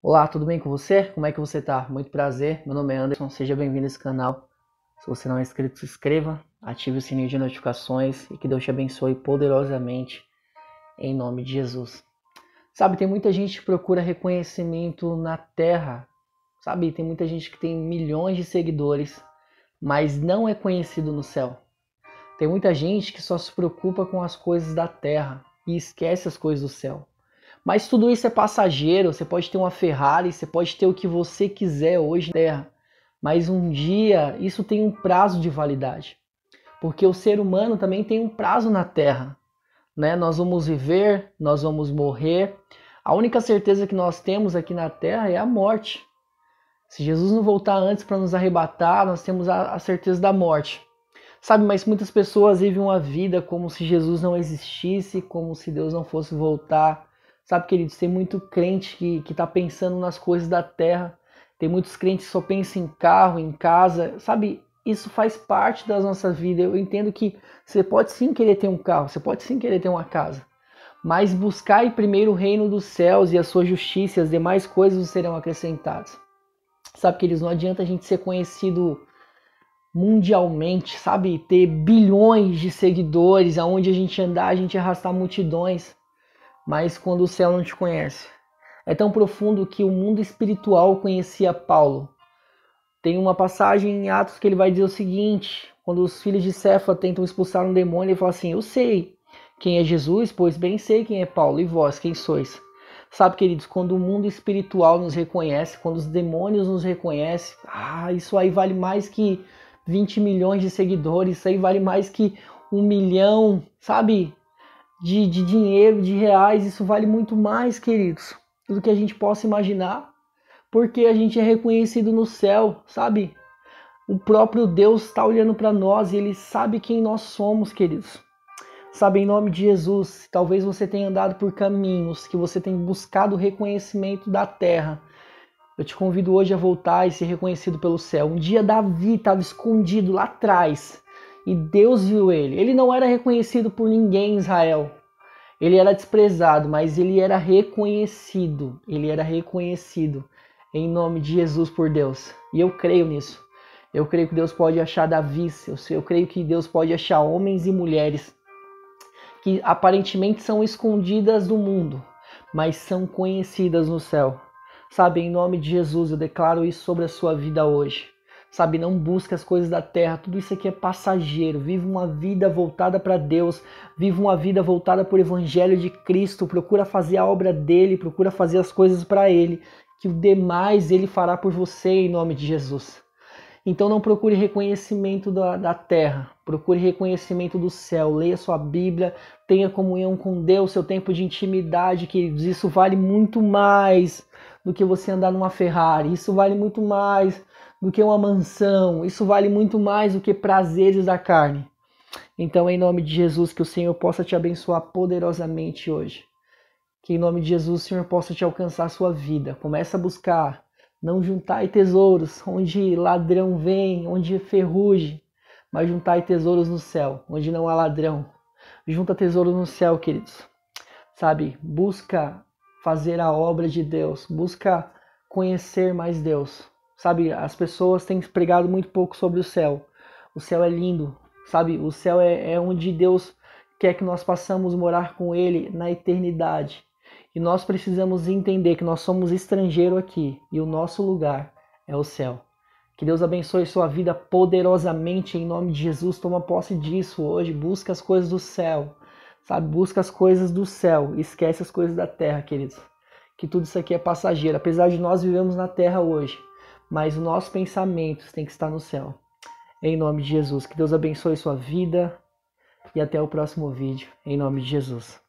Olá, tudo bem com você? Como é que você tá? Muito prazer, meu nome é Anderson, seja bem-vindo a esse canal. Se você não é inscrito, se inscreva, ative o sininho de notificações e que Deus te abençoe poderosamente em nome de Jesus. Sabe, tem muita gente que procura reconhecimento na terra, sabe? Tem muita gente que tem milhões de seguidores, mas não é conhecido no céu. Tem muita gente que só se preocupa com as coisas da terra e esquece as coisas do céu. Mas tudo isso é passageiro. Você pode ter uma Ferrari, você pode ter o que você quiser hoje na Terra. Mas um dia isso tem um prazo de validade. Porque o ser humano também tem um prazo na Terra. Né? Nós vamos viver, nós vamos morrer. A única certeza que nós temos aqui na Terra é a morte. Se Jesus não voltar antes para nos arrebatar, nós temos a, certeza da morte. Sabe, mas muitas pessoas vivem uma vida como se Jesus não existisse, como se Deus não fosse voltar Sabe, queridos, tem muito crente que está pensando nas coisas da terra. Tem muitos crentes que só pensam em carro, em casa. Sabe, isso faz parte da nossa vida. Eu entendo que você pode sim querer ter um carro, você pode sim querer ter uma casa. Mas buscai primeiro o reino dos céus e a sua justiça, e as demais coisas serão acrescentadas. Sabe, queridos, não adianta a gente ser conhecido mundialmente, sabe? Ter bilhões de seguidores, aonde a gente andar, a gente arrastar multidões mas quando o céu não te conhece. É tão profundo que o mundo espiritual conhecia Paulo. Tem uma passagem em Atos que ele vai dizer o seguinte: quando os filhos de Cefa tentam expulsar um demônio, ele fala assim: Eu sei quem é Jesus, pois bem sei quem é Paulo, e vós, quem sois. Sabe, queridos, quando o mundo espiritual nos reconhece, quando os demônios nos reconhecem, ah, isso aí vale mais que 20 milhões de seguidores, isso aí vale mais que um milhão, sabe? de, de dinheiro, de reais, isso vale muito mais, queridos, do que a gente possa imaginar, porque a gente é reconhecido no céu, sabe? O próprio Deus está olhando para nós e ele sabe quem nós somos, queridos. Sabe, em nome de Jesus, talvez você tenha andado por caminhos que você tenha buscado o reconhecimento da terra. Eu te convido hoje a voltar e ser reconhecido pelo céu. Um dia Davi estava escondido lá atrás, e Deus viu ele. Ele não era reconhecido por ninguém em Israel. Ele era desprezado, mas ele era reconhecido. Ele era reconhecido em nome de Jesus por Deus. E eu creio nisso. Eu creio que Deus pode achar Davi, eu, creio que Deus pode achar homens e mulheres que aparentemente são escondidas do mundo, mas são conhecidas no céu. Sabe, em nome de Jesus, eu declaro isso sobre a sua vida hoje sabe? Não busca as coisas da terra, tudo isso aqui é passageiro. Vive uma vida voltada para Deus, vive uma vida voltada para o Evangelho de Cristo, procura fazer a obra dele, procura fazer as coisas para ele, que o demais ele fará por você em nome de Jesus. Então não procure reconhecimento da, da terra, procure reconhecimento do céu, leia sua Bíblia, tenha comunhão com Deus, seu tempo de intimidade, que Isso vale muito mais do que você andar numa Ferrari, isso vale muito mais do que uma mansão. Isso vale muito mais do que prazeres da carne. Então, em nome de Jesus, que o Senhor possa te abençoar poderosamente hoje. Que em nome de Jesus o Senhor possa te alcançar a sua vida. Começa a buscar, não juntai tesouros onde ladrão vem, onde ferrugem, mas juntai tesouros no céu, onde não há ladrão. Junta tesouros no céu, queridos. Sabe, busca fazer a obra de Deus, busca conhecer mais Deus sabe? As pessoas têm pregado muito pouco sobre o céu. O céu é lindo, sabe? O céu é, é onde Deus quer que nós passamos morar com Ele na eternidade. E nós precisamos entender que nós somos estrangeiro aqui e o nosso lugar é o céu. Que Deus abençoe sua vida poderosamente em nome de Jesus. Toma posse disso hoje. Busca as coisas do céu, sabe? Busca as coisas do céu. Esquece as coisas da terra, queridos. Que tudo isso aqui é passageiro. Apesar de nós vivemos na terra hoje, mas os nossos pensamentos têm que estar no céu. Em nome de Jesus, que Deus abençoe sua vida e até o próximo vídeo. Em nome de Jesus.